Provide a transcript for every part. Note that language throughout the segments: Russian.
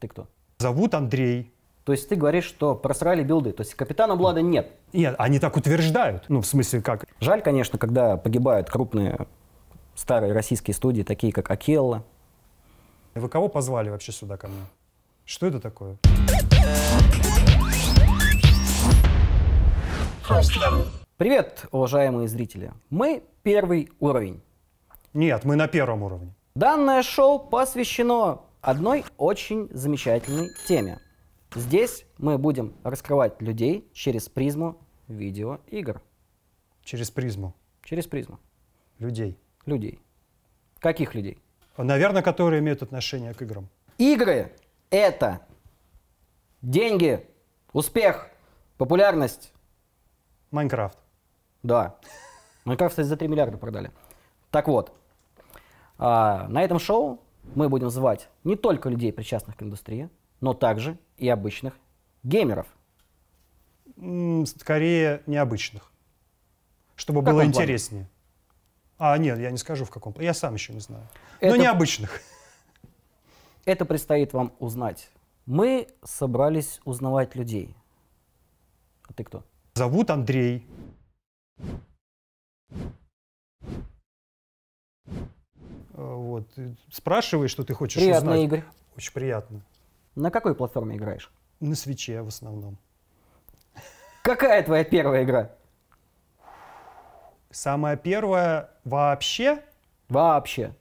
Ты кто? Зовут Андрей. То есть ты говоришь, что просрали билды, то есть капитана Блада нет? Нет, они так утверждают. Ну, в смысле, как? Жаль, конечно, когда погибают крупные старые российские студии, такие как Акелла. Вы кого позвали вообще сюда ко мне? Что это такое? Привет, уважаемые зрители. Мы первый уровень. Нет, мы на первом уровне. Данное шоу посвящено одной очень замечательной теме. Здесь мы будем раскрывать людей через призму видеоигр. Через призму? Через призму. Людей? Людей. Каких людей? Наверное, которые имеют отношение к играм. Игры — это деньги, успех, популярность. Майнкрафт. Да. Майнкрафт, кстати, за 3 миллиарда продали. Так вот, а, на этом шоу мы будем звать не только людей, причастных к индустрии, но также и обычных геймеров. Скорее, необычных. Чтобы было плане? интереснее. А, нет, я не скажу в каком. Я сам еще не знаю. Это... Но необычных. Это предстоит вам узнать. Мы собрались узнавать людей. А ты кто? Зовут Андрей. Э, вот. Спрашивай, что ты хочешь приятно, узнать. Игорь. Очень приятно. На какой платформе играешь? На свече в основном. Какая твоя первая игра? Самая первая вообще? Вообще.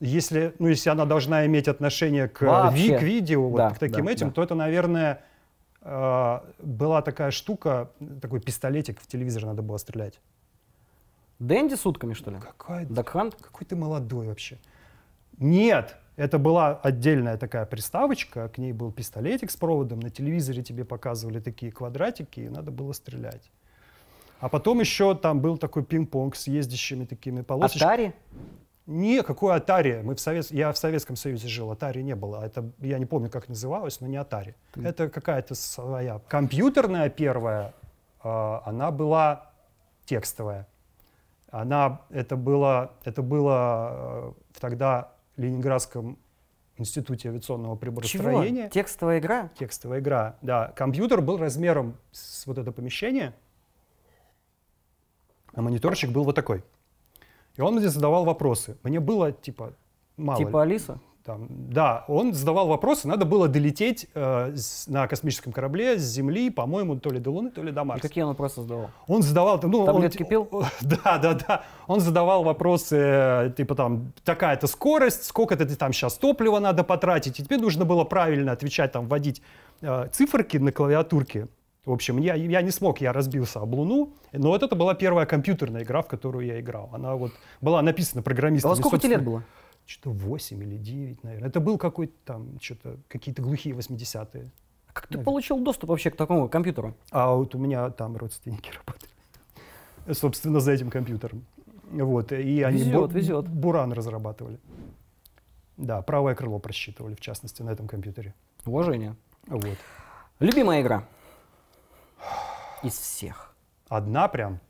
Если, ну, если она должна иметь отношение к, вообще. к видео, вот, да, к таким да, этим, да. то это, наверное, э, была такая штука, такой пистолетик в телевизор надо было стрелять. Дэнди сутками что ли? Какая, Дакхант? Какой ты молодой вообще. Нет, это была отдельная такая приставочка, к ней был пистолетик с проводом, на телевизоре тебе показывали такие квадратики, и надо было стрелять. А потом еще там был такой пинг-понг с ездящими такими полосочками. Атари? Не, какой Атари? Мы в Совет... Я в Советском Союзе жил, Атари не было. Это, я не помню, как называлось, но не Атари. Mm. Это какая-то своя. Компьютерная первая, а, она была текстовая. Она, это было, это было э, в тогда Ленинградском институте авиационного приборостроения. Чего? Текстовая игра? Текстовая игра, да. Компьютер был размером с вот это помещение, а мониторчик был вот такой. И он мне задавал вопросы. Мне было типа мало. Типа Алиса? Там, да, он задавал вопросы, надо было долететь э, на космическом корабле с Земли, по-моему, то ли до Луны, то ли до Марса. И какие он вопросы задавал? Он задавал... Ну, Таблетки он, пил? да, да, да. Он задавал вопросы, э, типа там, такая-то скорость, сколько ты там сейчас топлива надо потратить. И тебе нужно было правильно отвечать, там, вводить э, циферки на клавиатурке. В общем, я, я не смог, я разбился об Луну. Но вот это была первая компьютерная игра, в которую я играл. Она вот была написана а программистами. А во сколько тебе лет было? что-то 8 или 9, наверное. Это был какой-то там, что-то, какие-то глухие 80-е. А как ты получил доступ вообще к такому компьютеру? А вот у меня там родственники работали. Собственно, за этим компьютером. Вот, и они везет, бу- везет. буран разрабатывали. Да, правое крыло просчитывали, в частности, на этом компьютере. Уважение. Вот. Любимая игра? Из всех. Одна прям?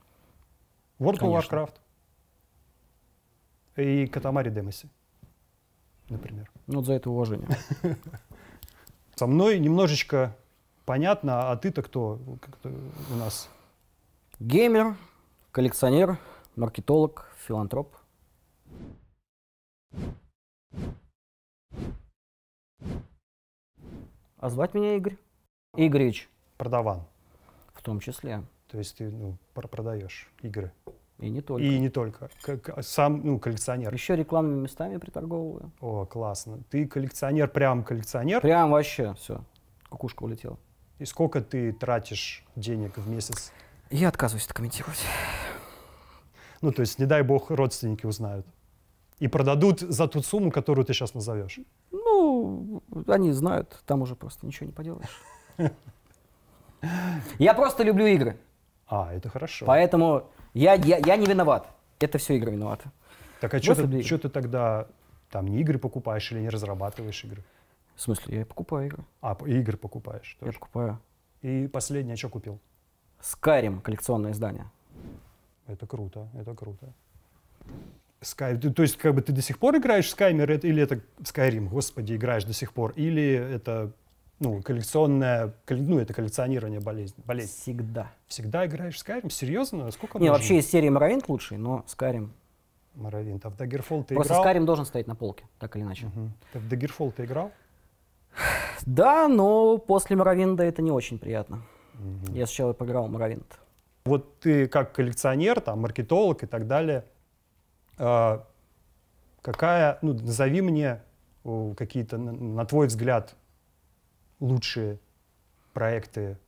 World of Warcraft. И Катамари Демоси например. Ну, вот за это уважение. Со мной немножечко понятно, а ты-то кто у нас? Геймер, коллекционер, маркетолог, филантроп. А звать меня Игорь. Игоревич. Продаван. В том числе. То есть ты ну, продаешь игры. И не только. И не только. Как, сам, ну, коллекционер. Еще рекламными местами приторговываю. О, классно. Ты коллекционер, прям коллекционер? Прям вообще, все. Кукушка улетела. И сколько ты тратишь денег в месяц? Я отказываюсь это комментировать. Ну, то есть, не дай бог, родственники узнают. И продадут за ту сумму, которую ты сейчас назовешь. Ну, они знают, там уже просто ничего не поделаешь. Я просто люблю игры. А, это хорошо. Поэтому я, я, я не виноват. Это все игры виноваты. Так а что ты, ты тогда там не игры покупаешь или не разрабатываешь игры? В смысле, я покупаю игры. А, игры покупаешь тоже? Я покупаю. И последнее, что купил? Skyrim, коллекционное издание. Это круто, это круто. Skyrim, то есть, как бы ты до сих пор играешь в Skyrim, или это Skyrim, господи, играешь до сих пор, или это ну, коллекционное, ну, это коллекционирование болезни, болезней. Всегда. Всегда играешь в Skyrim? Серьезно? Сколько Не, вообще из серии Morrowind лучше, но Skyrim. Morrowind. А в Daggerfall ты Просто играл? Просто Skyrim должен стоять на полке, так или иначе. Угу. Ты в Daggerfall ты играл? Да, но после Моровинда это не очень приятно. Угу. Я сначала поиграл в Моровинд. Вот ты как коллекционер, там, маркетолог и так далее, а, какая, ну, назови мне какие-то, на твой взгляд, лучшие проекты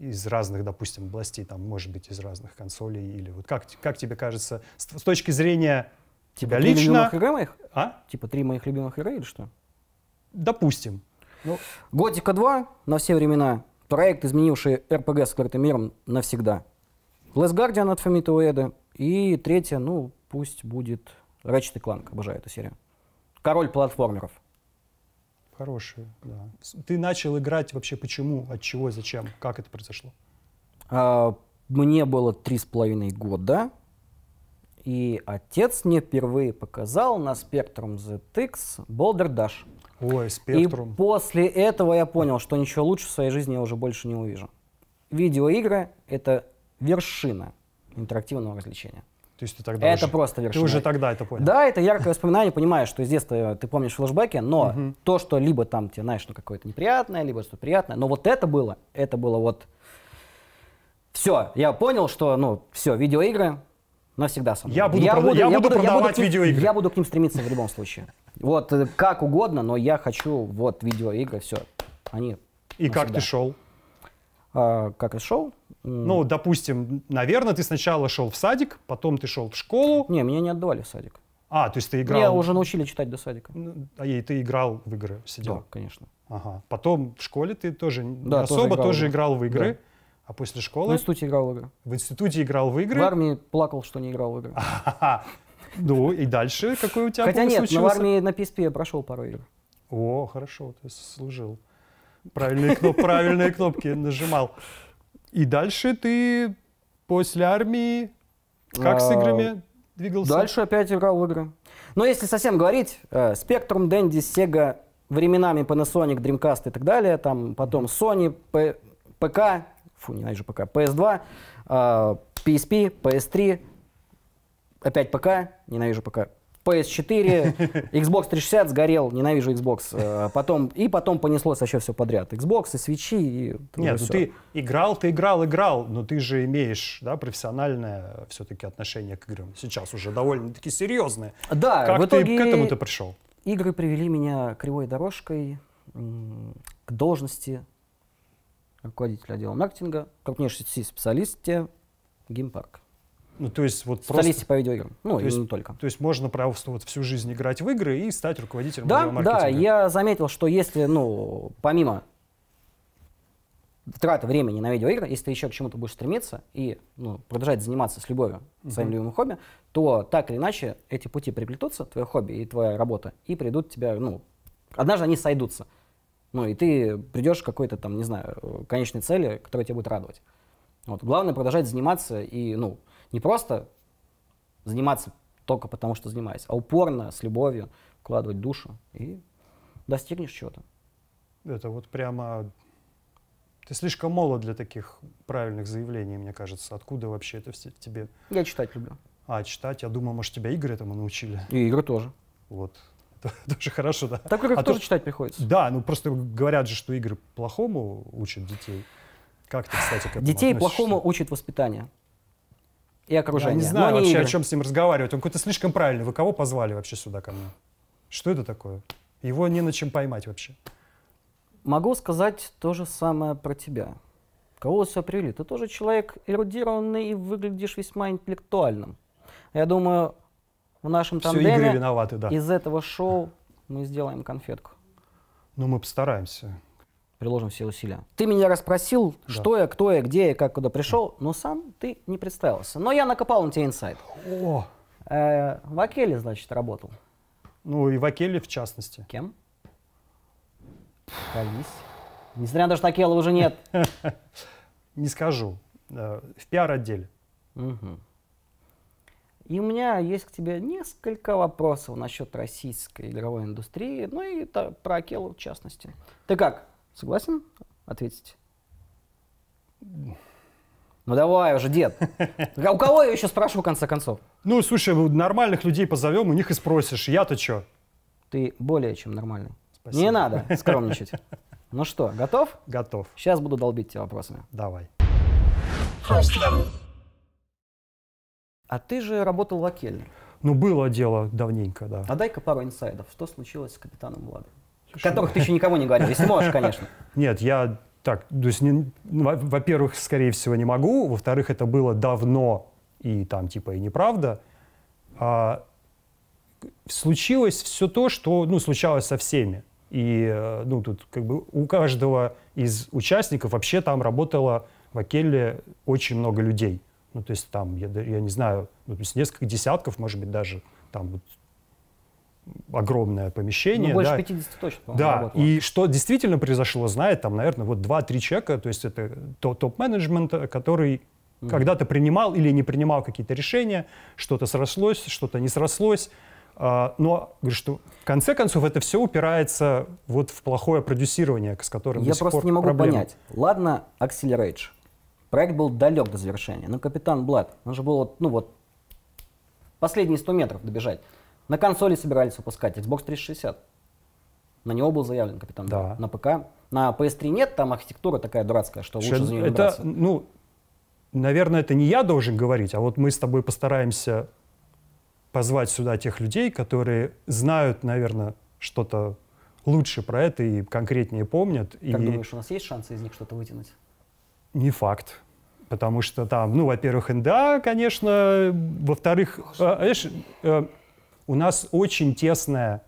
из разных, допустим, областей, там, может быть, из разных консолей, или вот как, как тебе кажется, с, с точки зрения тебя типа лично... Три любимых игры моих? А? Типа три моих любимых игры или что? Допустим. Ну... Готика 2 на все времена. Проект, изменивший РПГ с открытым миром навсегда. Last Guardian от Фомита Уэда. И третья, ну, пусть будет Ratchet Clank. Обожаю эту серию. Король платформеров. Хорошие, да. Ты начал играть вообще почему, от чего, зачем, как это произошло? А, мне было три с половиной года, и отец мне впервые показал на Spectrum ZX Boulder Dash. Ой, Spectrum. И после этого я понял, что ничего лучше в своей жизни я уже больше не увижу. Видеоигры — это вершина интерактивного развлечения. То есть ты тогда это уже, просто вершина. Ты уже тогда это понял. Да, это яркое воспоминание, понимаешь, что из детства э, ты помнишь флешбеки, но угу. то, что либо там тебе, знаешь, что ну, какое-то неприятное, либо что приятное, но вот это было, это было вот... Все, я понял, что, ну, все, видеоигры навсегда со мной. Я буду, я прод... буду, я я буду продавать я буду видеоигры. Я буду к ним стремиться в любом случае. Вот э, как угодно, но я хочу вот видеоигры, все. Они И навсегда. как ты шел? А, как и шел? Ну, допустим, наверное, ты сначала шел в садик, потом ты шел в школу. Не, меня не отдавали в садик. А, то есть ты играл... Меня уже научили читать до садика. Ну, а и ты играл в игры, сидел? Да, конечно. Ага. Потом в школе ты тоже да, особо тоже играл, тоже играл в игры. Да. А после школы? В институте играл в игры. В институте играл в игры? В армии плакал, что не играл в игры. а ха Ну и дальше какой у тебя Хотя нет, но в армии на PSP я прошел пару игр. О, хорошо, ты служил. Правильные, кноп, правильные кнопки нажимал. И дальше ты после армии как с а, играми двигался? Дальше опять играл в игры. Но если совсем говорить, э, Spectrum, Dendy, Sega, временами Panasonic, Dreamcast и так далее, там потом Sony, э, P ПК, фу, не ненавижу ПК, PS2, PSP, PS3, опять ПК, ненавижу ПК, PS4, Xbox 360 сгорел, ненавижу Xbox. Э, потом, и потом понеслось вообще все подряд. Xbox и свечи. И Нет, ну ты играл, ты играл, играл, но ты же имеешь да, профессиональное все-таки отношение к играм. Сейчас уже довольно-таки серьезное. Да, как в итоге ты к этому ты пришел? Игры привели меня кривой дорожкой к должности руководителя отдела маркетинга, крупнейшей сети специалисте геймпарк. Ну, то есть вот Специалисты просто... по видеоиграм. Ну, то есть, не только. То есть можно просто вот всю жизнь играть в игры и стать руководителем да, Да, я заметил, что если, ну, помимо траты времени на видеоигры, если ты еще к чему-то будешь стремиться и ну, продолжать заниматься с любовью mm-hmm. своим любимым хобби, то так или иначе эти пути приплетутся, твое хобби и твоя работа, и придут тебя, ну, однажды они сойдутся. Ну, и ты придешь к какой-то там, не знаю, конечной цели, которая тебя будет радовать. Вот. Главное продолжать заниматься и, ну, не просто заниматься только потому, что занимаюсь, а упорно, с любовью вкладывать душу и достигнешь чего-то. Это вот прямо... Ты слишком молод для таких правильных заявлений, мне кажется. Откуда вообще это все тебе? Я читать люблю. А, читать? Я думаю, может, тебя игры этому научили? И игры тоже. Вот. Это тоже хорошо, да? Так как а тоже то... читать приходится. Да, ну просто говорят же, что игры плохому учат детей. Как ты, кстати, к этому Детей плохому учат воспитание и окружение. Я не знаю Но вообще, не о чем с ним разговаривать. Он какой-то слишком правильный. Вы кого позвали вообще сюда ко мне? Что это такое? Его не на чем поймать вообще. Могу сказать то же самое про тебя. Кого все привели? Ты тоже человек эрудированный и выглядишь весьма интеллектуальным. Я думаю, в нашем тандеме игры виноваты, да. из этого шоу мы сделаем конфетку. Ну, мы постараемся приложим все усилия. Ты меня расспросил, да. что я, кто я, где я, как куда пришел, но сам ты не представился. Но я накопал на тебя инсайт. О. Э, в Акеле, значит, работал. Ну и в Акеле в частности. Кем? Колись. Несмотря на то, что Акела уже нет. Не скажу. Э, в пиар-отделе. Угу. И у меня есть к тебе несколько вопросов насчет российской игровой индустрии, ну и про Акелу в частности. Ты как? Согласен ответить? Ну давай уже, дед. А у кого я еще спрашиваю в конце концов? Ну, слушай, нормальных людей позовем, у них и спросишь. Я-то что? Ты более чем нормальный. Спасибо. Не надо скромничать. Ну что, готов? Готов. Сейчас буду долбить тебя вопросами. Давай. А ты же работал в Акеле. Ну, было дело давненько, да. А дай-ка пару инсайдов. Что случилось с капитаном Владом? О которых ты еще никому не говорил, если можешь, конечно. Нет, я так, то есть, во-первых, скорее всего, не могу, во-вторых, это было давно и там типа и неправда. А, случилось все то, что, ну, случалось со всеми. И, э, ну, тут как бы у каждого из участников вообще там работало в Акелле очень много людей. Ну, то есть там, я, я не знаю, ну, то есть несколько десятков, может быть, даже там вот огромное помещение. Ну, больше да. 50 точно, Да, работало. и что действительно произошло, знает там, наверное, вот 2-3 человека, то есть это топ-менеджмент, э, который mm-hmm. когда-то принимал или не принимал какие-то решения, что-то срослось, что-то не срослось. А, но, говорю, что в конце концов это все упирается вот в плохое продюсирование, с которым Я до сих просто пор не могу проблемы. понять. Ладно, Accelerate. Проект был далек до завершения. Но капитан Блад, он же был, ну вот, последние 100 метров добежать. На консоли собирались выпускать Xbox 360. На него был заявлен капитан. Да. На ПК. На PS3 нет, там архитектура такая дурацкая, что Сейчас лучше за нее это, браться. Ну, наверное, это не я должен говорить, а вот мы с тобой постараемся позвать сюда тех людей, которые знают, наверное, что-то лучше про это и конкретнее помнят. Как и... думаешь, у нас есть шансы из них что-то вытянуть? Не факт. Потому что там, ну, во-первых, НДА, конечно, во-вторых, а, знаешь, э, у нас очень тесная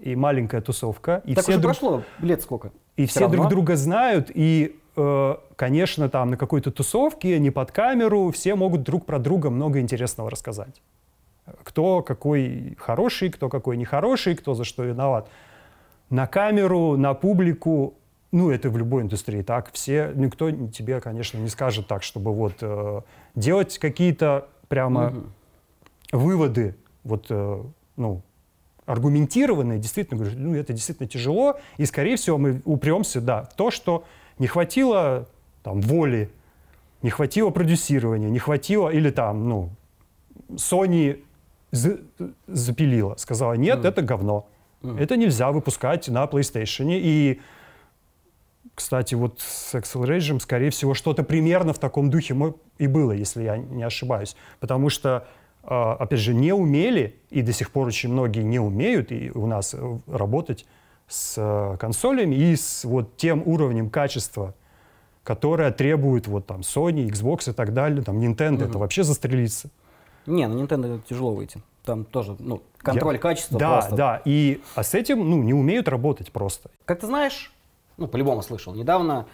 и маленькая тусовка. И так все уже друг... прошло лет сколько? И все, все друг друга знают, и, э, конечно, там на какой-то тусовке, не под камеру, все могут друг про друга много интересного рассказать. Кто какой хороший, кто какой нехороший, кто за что виноват. На камеру, на публику, ну, это в любой индустрии так. Все, никто тебе, конечно, не скажет так, чтобы вот э, делать какие-то прямо угу. выводы вот, э, ну, аргументированно, действительно, говорю, ну, это действительно тяжело, и, скорее всего, мы упремся, да, в то, что не хватило там воли, не хватило продюсирования, не хватило, или там, ну, Sony запилила, сказала, нет, mm. это говно, mm. это нельзя выпускать на PlayStation, и кстати, вот с Excel Rage, скорее всего, что-то примерно в таком духе и было, если я не ошибаюсь. Потому что а, опять же, не умели, и до сих пор очень многие не умеют и у нас э, работать с э, консолями и с вот тем уровнем качества, которое требует вот там Sony, Xbox и так далее, там Nintendo, угу. это вообще застрелиться. Не, на ну, Nintendo тяжело выйти. Там тоже, ну, контроль Я... качества Да, просто. да, и а с этим, ну, не умеют работать просто. Как ты знаешь, ну, по-любому слышал, недавно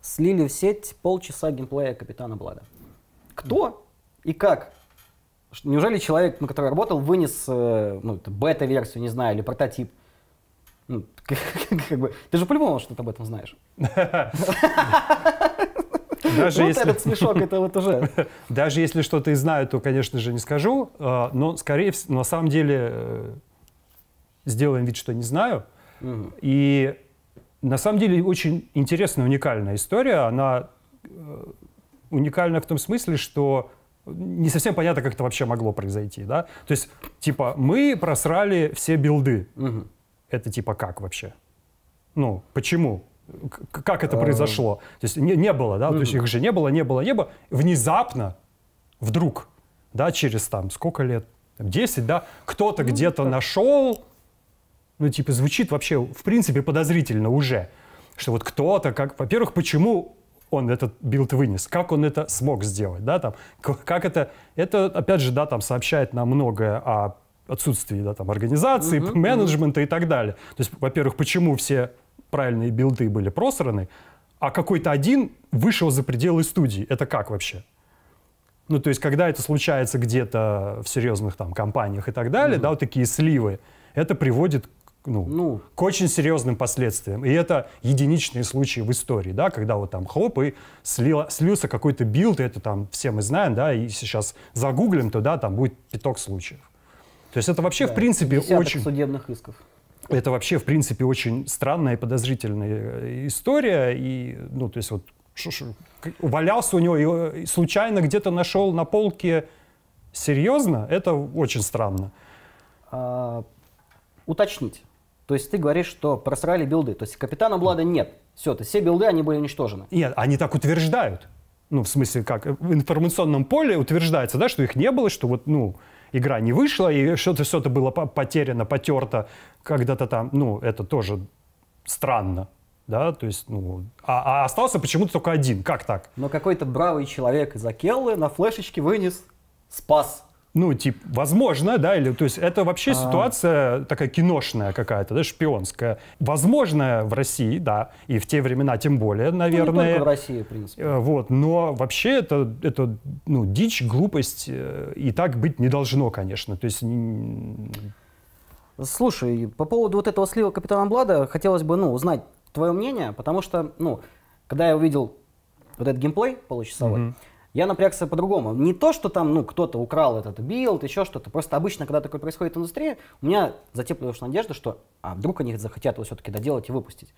слили в сеть полчаса геймплея Капитана Блада. Кто и как Неужели человек, на который работал, вынес э, ну, бета-версию, не знаю, или прототип? Ну, как, как бы, ты же по-любому что-то об этом знаешь. Даже вот если... этот смешок, это вот уже. Даже если что-то и знаю, то, конечно же, не скажу. Э, но, скорее всего, на самом деле, э, сделаем вид, что не знаю. Угу. И на самом деле очень интересная, уникальная история. Она уникальна в том смысле, что не совсем понятно, как это вообще могло произойти, да? То есть, типа, мы просрали все билды. Угу. Это типа как вообще? Ну, почему? К как это э, произошло? То есть не, не было, да? Угу. То есть их же не было, не было, не было. Внезапно, вдруг, да, через там сколько лет? 10, да? Кто-то ну, где-то так. нашел, ну, типа, звучит вообще, в принципе, подозрительно уже, что вот кто-то, как, во-первых, почему он этот билд вынес, как он это смог сделать, да, там, как это, это, опять же, да, там сообщает нам многое о отсутствии, да, там, организации, угу, менеджмента угу. и так далее. То есть, во-первых, почему все правильные билды были просраны, а какой-то один вышел за пределы студии. Это как вообще? Ну, то есть, когда это случается где-то в серьезных там компаниях и так далее, mm-hmm. да, вот такие сливы, это приводит ну, ну, к очень серьезным последствиям. И это единичные случаи в истории, да, когда вот там хоп и слила, слился какой-то билд, и это там все мы знаем, да, и сейчас загуглим, то да, там будет пяток случаев. То есть это вообще, да, в принципе, очень... судебных исков. Это вообще, в принципе, очень странная и подозрительная э, история. И, ну, то есть вот ш -ш, валялся у него э, и случайно где-то нашел на полке серьезно, это очень странно. А, уточнить. То есть ты говоришь, что просрали билды. То есть капитана Блада нет. Все, то все билды, они были уничтожены. Нет, они так утверждают. Ну, в смысле, как, э, в информационном поле утверждается, да, что их не было, что вот, ну, игра не вышла, и что-то все это было потеряно, потерто когда-то там. Ну, это тоже странно. Да, то есть, ну, а, а остался почему-то только один. Как так? Но какой-то бравый человек из Акеллы на флешечке вынес спас ну, типа, возможно, да, или, то есть это вообще а... ситуация такая киношная какая-то, да, шпионская. Возможно, в России, да, и в те времена тем более, наверное. Ну, не только в России, в принципе. Э, вот, но вообще это, это, ну, дичь, глупость, э, и так быть не должно, конечно, то есть... Слушай, по поводу вот этого слива Капитана Блада хотелось бы, ну, узнать твое мнение, потому что, ну, когда я увидел вот этот геймплей получасовой, mm-hmm я напрягся по-другому. Не то, что там, ну, кто-то украл этот билд, еще что-то. Просто обычно, когда такое происходит в индустрии, у меня затеплилась надежда, что а вдруг они захотят его все-таки доделать и выпустить.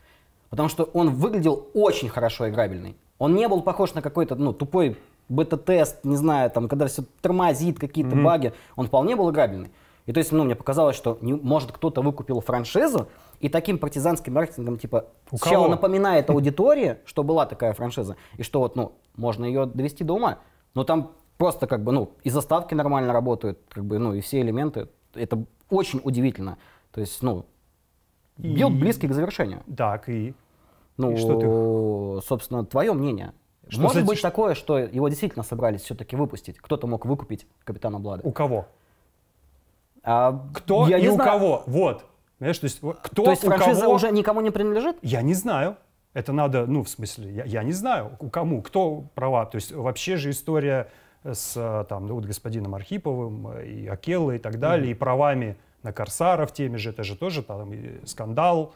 Потому что он выглядел очень хорошо играбельный. Он не был похож на какой-то, ну, тупой бета-тест, не знаю, там, когда все тормозит, какие-то mm-hmm. баги. Он вполне был играбельный. И то есть, ну, мне показалось, что, не, может, кто-то выкупил франшизу, и таким партизанским маркетингом, типа, У сначала кого? напоминает аудитории, что была такая франшиза, и что вот, ну, можно ее довести до ума. Но там просто как бы, ну, и заставки нормально работают, как бы, ну, и все элементы. Это очень удивительно. То есть, ну, и... близкий к завершению. Так, и... Ну, и что ты... собственно, твое мнение. Что Может за... быть такое, что его действительно собрались все-таки выпустить. Кто-то мог выкупить Капитана Блада. У кого? А, Кто я и у знаю. кого? Вот. Знаешь, то есть, кто, то есть у франшиза кого... уже никому не принадлежит? Я не знаю. Это надо, ну, в смысле, я, я не знаю, у кому, кто права. То есть вообще же история с там, ну, вот господином Архиповым э, и Акеллой и так далее, mm. и правами на Корсаров теми же, это же тоже там скандал,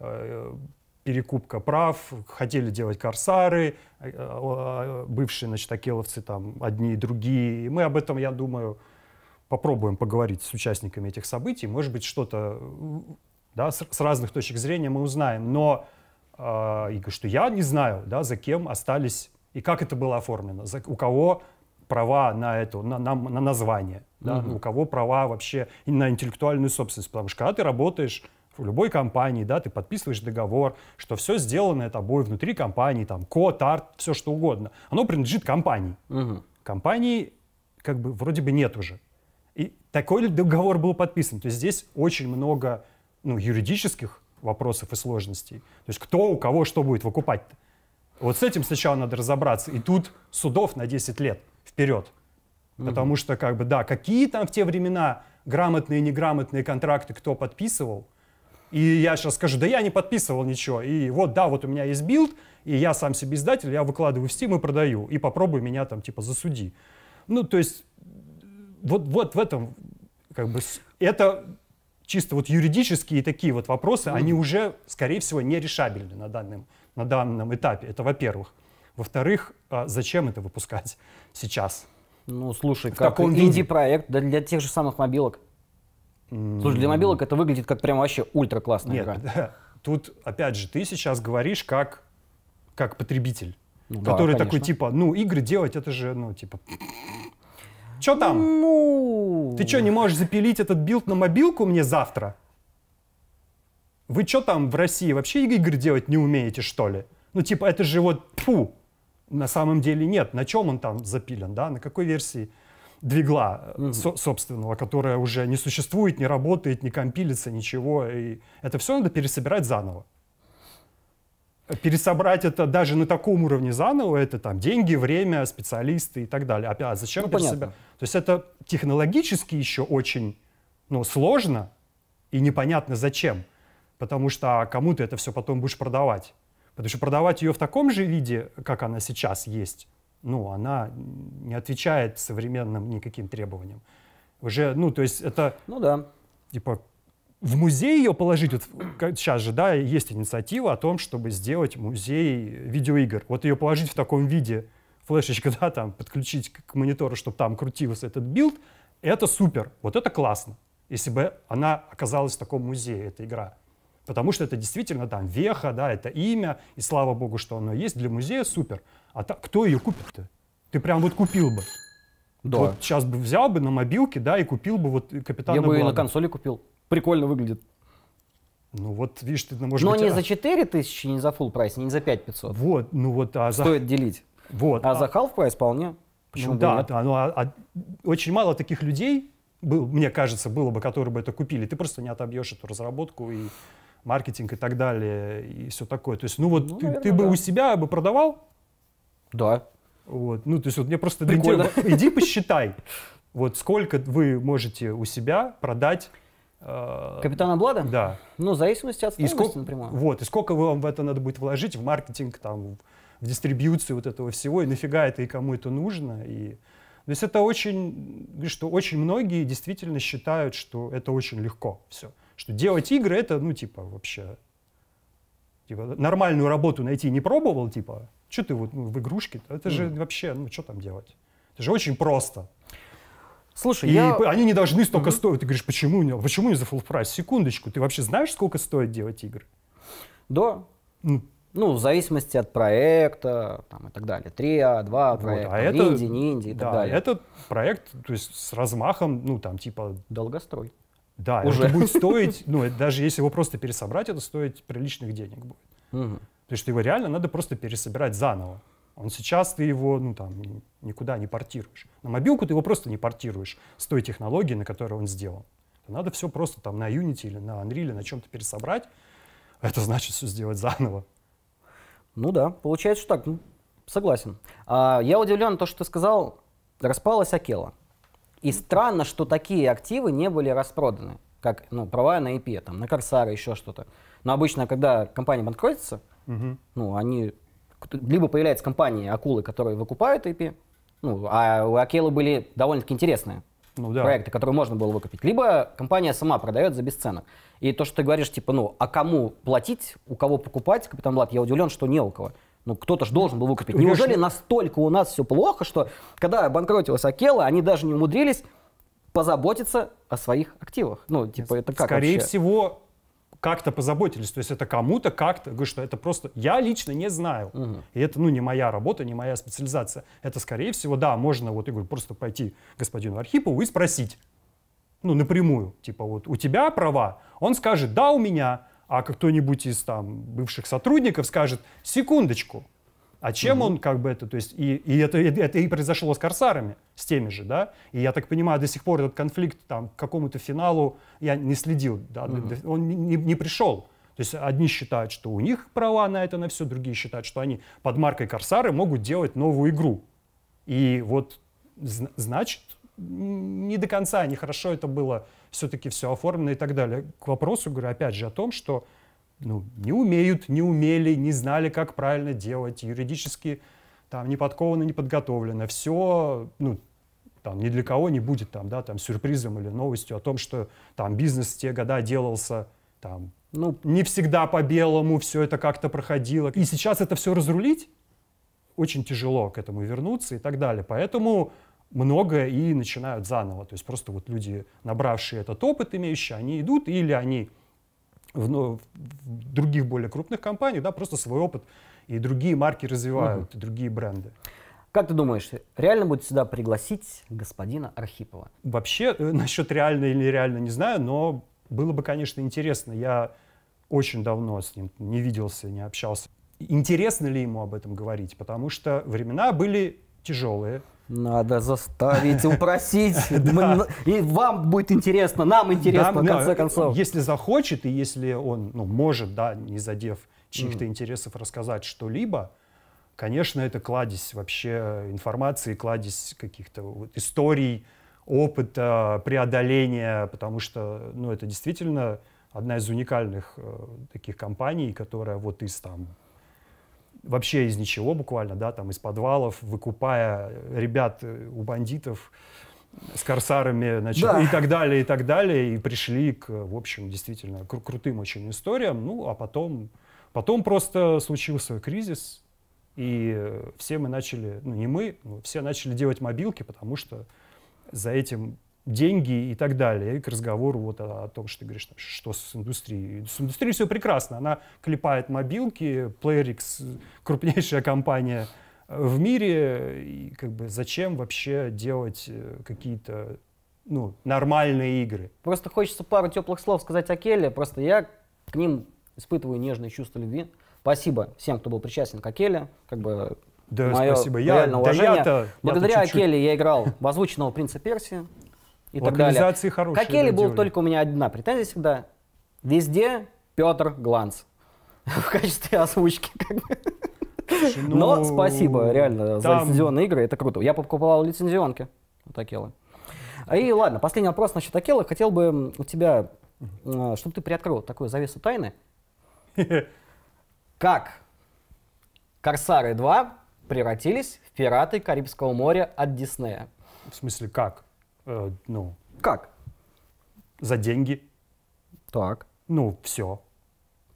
э, перекупка прав, хотели делать Корсары, э, э, бывшие, значит, акеловцы там одни и другие. И мы об этом, я думаю, попробуем поговорить с участниками этих событий. Может быть, что-то да, с, с разных точек зрения мы узнаем, но а, и говорю, что я не знаю, да, за кем остались и как это было оформлено, за, у кого права на это, на, на, на название, да, угу. у кого права вообще на интеллектуальную собственность, потому что когда ты работаешь в любой компании, да, ты подписываешь договор, что все сделанное тобой внутри компании, там, код, арт, все что угодно, оно принадлежит компании. Угу. Компании как бы вроде бы нет уже. И такой договор был подписан. То есть здесь очень много ну, юридических вопросов и сложностей. То есть кто у кого что будет выкупать -то? Вот с этим сначала надо разобраться. И тут судов на 10 лет вперед. Угу. Потому что, как бы, да, какие там в те времена грамотные и неграмотные контракты кто подписывал, и я сейчас скажу, да я не подписывал ничего. И вот, да, вот у меня есть билд, и я сам себе издатель, я выкладываю в Steam и продаю. И попробуй меня там, типа, засуди. Ну, то есть, вот, вот в этом, как бы, это чисто вот юридические такие вот вопросы, mm-hmm. они уже, скорее всего, не решабельны на данном, на данном этапе. Это во-первых. Во-вторых, а зачем это выпускать сейчас? Ну, слушай, в как инди-проект да, для тех же самых мобилок. Mm-hmm. Слушай, для мобилок это выглядит как прям вообще ультра классная Нет, игра. Да. Тут, опять же, ты сейчас говоришь как, как потребитель, ну, который да, такой типа, ну, игры делать это же, ну, типа, Че там? Ну... Ты что, не можешь запилить этот билд на мобилку мне завтра? Вы что там в России вообще игры делать не умеете, что ли? Ну, типа, это же вот, фу, на самом деле нет. На чем он там запилен, да? На какой версии двигла mm-hmm. со- собственного, которая уже не существует, не работает, не компилится, ничего. И это все надо пересобирать заново пересобрать это даже на таком уровне заново, это там деньги, время, специалисты и так далее. А, а зачем ну, себя? То есть это технологически еще очень ну, сложно и непонятно зачем. Потому что а, кому ты это все потом будешь продавать? Потому что продавать ее в таком же виде, как она сейчас есть, ну, она не отвечает современным никаким требованиям. Уже, ну, то есть это... Ну да. Типа, в музей ее положить, вот сейчас же, да, есть инициатива о том, чтобы сделать музей видеоигр. Вот ее положить в таком виде, флешечка, да, там, подключить к монитору, чтобы там крутился этот билд, это супер, вот это классно, если бы она оказалась в таком музее, эта игра. Потому что это действительно там веха, да, это имя, и слава богу, что оно есть, для музея супер. А та, кто ее купит-то? Ты прям вот купил бы. Да. Вот сейчас бы взял бы на мобилке, да, и купил бы вот Капитана Я бы Блада. и на консоли купил прикольно выглядит. Ну вот, видишь, ты, может Но быть... не а... за 4 тысячи, не за full прайс, не за 5 500. Вот, ну вот... А за... Стоит делить. Вот. А, а за half прайс вполне. Почему ну, да, нет? да, ну, а, а, очень мало таких людей, был, мне кажется, было бы, которые бы это купили. Ты просто не отобьешь эту разработку и маркетинг и так далее, и все такое. То есть, ну вот, ну, ты, наверное, ты бы да. у себя бы продавал? Да. Вот, ну, то есть, вот мне просто... Прикольно. иди посчитай, вот сколько вы можете у себя продать Э, Капитана Блада? Да. Ну, в зависимости от стоимости и сколько, напрямую. Вот, и сколько вам в это надо будет вложить, в маркетинг, там, в дистрибьюцию вот этого всего, и нафига это и кому это нужно, и... То есть это очень, что очень многие действительно считают, что это очень легко все. Что делать игры это, ну, типа, вообще, типа, нормальную работу найти не пробовал, типа, что ты вот ну, в игрушке, -то? это mm. же вообще, ну, что там делать? Это же очень просто. Слушай, и я... они не должны столько mm-hmm. стоить. Ты говоришь, почему не, почему не за full прайс? Секундочку, ты вообще знаешь, сколько стоит делать игры? Да. Ну, ну, в зависимости от проекта там, и так далее. Три, а 2 вот, а инди, не инди и да, так далее. этот проект то есть, с размахом, ну, там, типа... Долгострой. Да, Уже. это будет стоить, ну, даже если его просто пересобрать, это стоит приличных денег будет. То есть его реально надо просто пересобирать заново. Он сейчас ты его ну, там, никуда не портируешь. На мобилку ты его просто не портируешь с той технологией, на которой он сделан. Надо все просто там на Unity или на Unreal, или на чем-то пересобрать. Это значит все сделать заново. Ну да, получается, что так. Согласен. А, я удивлен, то, что ты сказал, распалась Акела. И странно, что такие активы не были распроданы, как ну, права на IP, там, на Корсара, еще что-то. Но обычно, когда компания банкротится, угу. ну, они либо появляется компания акулы, которые выкупают IP, ну, а у Акелы были довольно-таки интересные ну, да. проекты, которые можно было выкупить, либо компания сама продает за бесценок. И то, что ты говоришь, типа, ну, а кому платить, у кого покупать, Капитан Блад, я удивлен, что не у кого. Ну, кто-то же должен был ну, выкупить. Неужели настолько у нас все плохо, что когда обанкротилась Акела, они даже не умудрились позаботиться о своих активах? Ну, типа, это как Скорее вообще? всего, как-то позаботились. То есть это кому-то как-то, говорю, что это просто я лично не знаю. Угу. И это, ну, не моя работа, не моя специализация. Это, скорее всего, да, можно вот, я говорю, просто пойти господину Архипову и спросить. Ну, напрямую. Типа вот у тебя права? Он скажет, да, у меня. А кто-нибудь из там бывших сотрудников скажет, секундочку, а чем угу. он как бы это, то есть, и, и это, это и произошло с корсарами, с теми же, да? И я так понимаю, до сих пор этот конфликт там к какому-то финалу я не следил, да? угу. он не, не пришел. То есть одни считают, что у них права на это на все, другие считают, что они под маркой Корсары могут делать новую игру. И вот значит, не до конца нехорошо это было все-таки все оформлено и так далее. К вопросу, говорю, опять же, о том, что ну, не умеют, не умели, не знали, как правильно делать, юридически там не подковано, не подготовлено. Все, ну, там ни для кого не будет там, да, там сюрпризом или новостью о том, что там бизнес в те года делался там, ну, не всегда по белому все это как-то проходило. И сейчас это все разрулить очень тяжело к этому вернуться и так далее. Поэтому многое и начинают заново. То есть просто вот люди, набравшие этот опыт, имеющие, они идут или они ну, в, в других более крупных компаниях, да, просто свой опыт и другие марки развивают, угу. и другие бренды. Как ты думаешь, реально будет сюда пригласить господина Архипова? Вообще, э, насчет реально или нереально не знаю, но было бы, конечно, интересно. Я очень давно с ним не виделся, не общался. Интересно ли ему об этом говорить? Потому что времена были тяжелые, надо заставить, упросить. И вам будет интересно, нам интересно, в конце концов. Если захочет, и если он ну, может, да, не задев чьих-то интересов, рассказать что-либо, конечно, это кладезь вообще информации, кладезь каких-то историй, опыта, преодоления, потому что, ну, это действительно одна из уникальных э, таких компаний, которая вот из там вообще из ничего буквально, да, там из подвалов, выкупая э, ребят э, у бандитов с корсарами, значит, да. и так далее, и так далее, и пришли к, в общем, действительно к крутым очень историям, ну, а потом, потом просто случился кризис, и э, все мы начали, ну, не мы, но все начали делать мобилки, потому что за этим деньги и так далее. И к разговору вот о, о том, что ты говоришь, что с индустрией. С индустрией все прекрасно. Она клепает мобилки, PlayRix — крупнейшая компания э, в мире. И как бы зачем вообще делать э, какие-то ну, нормальные игры? Просто хочется пару теплых слов сказать о Келле. Просто я к ним испытываю нежные чувства любви. Спасибо всем, кто был причастен к Акеле. Как бы да, мое спасибо. Я, реально уважение. Да я-то, Благодаря я чуть Акеле я играл в озвученного принца Персии и так далее. хорошие. Какели был только у меня одна претензия всегда. Везде Петр Гланц в качестве озвучки. Как бы. ну, Но спасибо, реально, там... за лицензионные игры, это круто. Я покупал лицензионки у такелы. И ладно, последний вопрос насчет Акелы. Хотел бы у тебя, а, чтобы ты приоткрыл такую завесу тайны. Как Корсары 2 превратились в пираты Карибского моря от Диснея? В смысле, как? Э, ну. Как? За деньги. Так. Ну, все.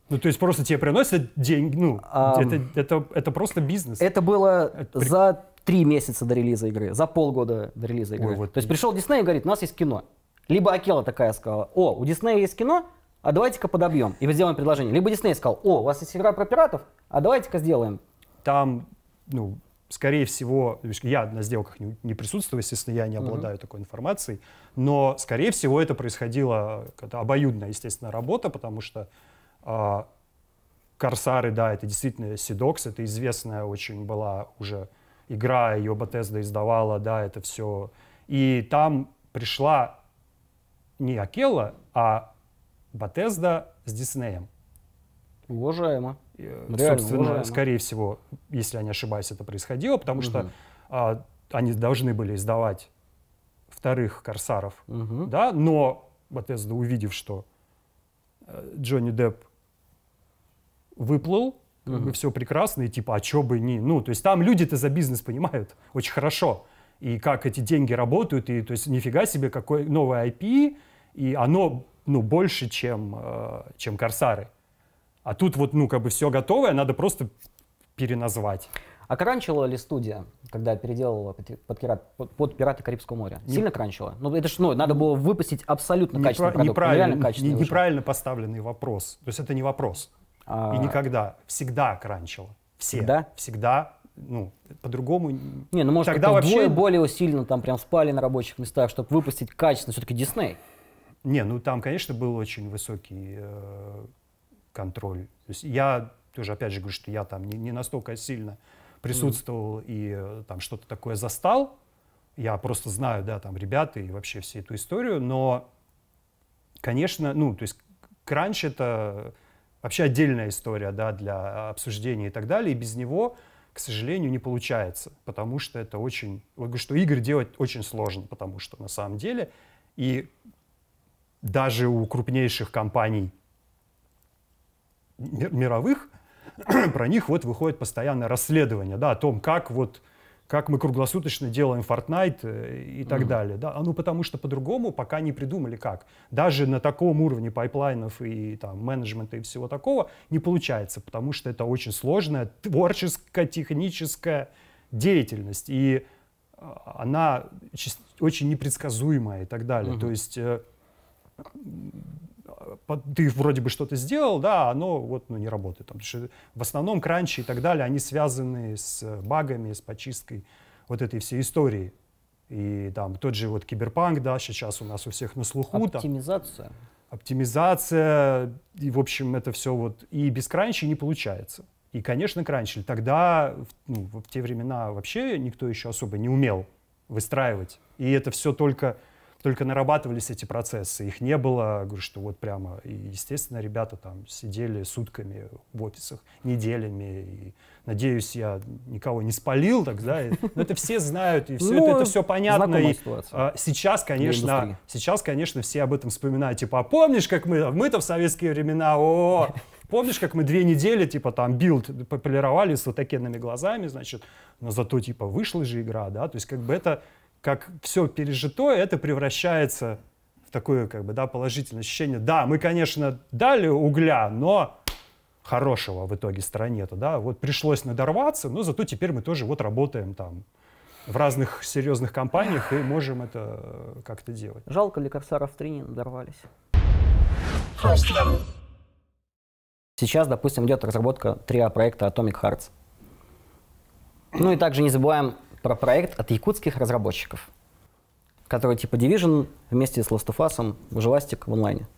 Ну, то есть просто тебе приносят деньги, ну, а, это, это, это просто бизнес. Это было это при... за три месяца до релиза игры, за полгода до релиза игры. Ой, вот. То есть пришел Дисней и говорит, у нас есть кино. Либо Акела такая сказала, о, у Диснея есть кино, а давайте-ка подобьем и сделаем предложение. Либо Дисней сказал, о, у вас есть игра про пиратов, а давайте-ка сделаем. Там, ну, скорее всего, я на сделках не, не присутствую, естественно, я не обладаю uh-huh. такой информацией, но, скорее всего, это происходило это обоюдная, естественно, работа, потому что э, Корсары, да, это действительно Сидокс, это известная очень была уже игра, ее Bethesda издавала, да, это все. И там пришла не Акела, а Bethesda с Диснеем. Уважаемо. Э, Реально, Собственно, уважаемо. скорее всего, если я не ошибаюсь, это происходило, потому угу. что а, они должны были издавать вторых корсаров, угу. да, но, соответственно, увидев, что э, Джонни Депп выплыл, угу. все прекрасно, и типа, а чё бы не... Ну, то есть там люди-то за бизнес понимают очень хорошо, и как эти деньги работают, и то есть нифига себе, какой новое IP, и оно, ну, больше, чем, э, чем корсары. А тут вот, ну, как бы все готовое, надо просто переназвать. А кранчила ли студия, когда переделывала под, под, под, «Пираты Карибского моря»? Не, Сильно кранчила? Ну, это ж, ну, надо было выпустить абсолютно не качественный про, продукт, неправильно, качественный не, неправильно поставленный вопрос. То есть это не вопрос. А... И никогда. Всегда кранчила. Все. Всегда? Всегда ну, по-другому. Не, ну может тогда вообще двое более усиленно там прям спали на рабочих местах, чтобы выпустить качественно, все-таки Дисней. Не, ну там, конечно, был очень высокий э, контроль. То есть я тоже, опять же, говорю, что я там не, не настолько сильно присутствовал mm. и э, там что-то такое застал. Я просто знаю, да, там ребята и вообще всю эту историю, но, конечно, ну, то есть кранч — это вообще отдельная история, да, для обсуждения и так далее, и без него к сожалению, не получается, потому что это очень... Я говорю, что игры делать очень сложно, потому что на самом деле и даже у крупнейших компаний мировых, про них вот выходит постоянное расследование, да, о том, как вот как мы круглосуточно делаем Fortnite э, и так mm-hmm. далее. Да? А, ну, потому что по-другому пока не придумали как. Даже на таком уровне пайплайнов и там, менеджмента и всего такого не получается, потому что это очень сложная творческая, техническая деятельность. И а, она очень непредсказуемая и так далее. Mm-hmm. То есть э, ты вроде бы что-то сделал, да, а оно вот, ну, не работает. Там, что в основном кранчи и так далее, они связаны с э, багами, с почисткой вот этой всей истории. И там тот же вот киберпанк, да, сейчас у нас у всех на слуху. Оптимизация. Там, оптимизация, и, в общем, это все вот... И без кранчи не получается. И, конечно, кранчили. Тогда, ну, в те времена вообще никто еще особо не умел выстраивать. И это все только только нарабатывались эти процессы, их не было, говорю, что вот прямо, и, естественно, ребята там сидели сутками в офисах, неделями, и, надеюсь, я никого не спалил так тогда, но ну, это все знают, и все ну, это, это ну, все понятно. И, а, сейчас, конечно, сейчас, конечно, все об этом вспоминают, типа, а помнишь, как мы, а мы-то в советские времена, о, Помнишь, как мы две недели, типа, там, билд полировали с вот такими глазами, значит, но зато, типа, вышла же игра, да, то есть, как бы это как все пережитое, это превращается в такое как бы, да, положительное ощущение. Да, мы, конечно, дали угля, но хорошего в итоге стране-то, да, вот пришлось надорваться, но зато теперь мы тоже вот работаем там в разных серьезных компаниях и можем это э, как-то делать. Жалко ли корсаров в не надорвались? Сейчас, допустим, идет разработка триа проекта Atomic Hearts. Ну и также не забываем про проект от якутских разработчиков, который типа Division вместе с Last of Us, Желастик в онлайне.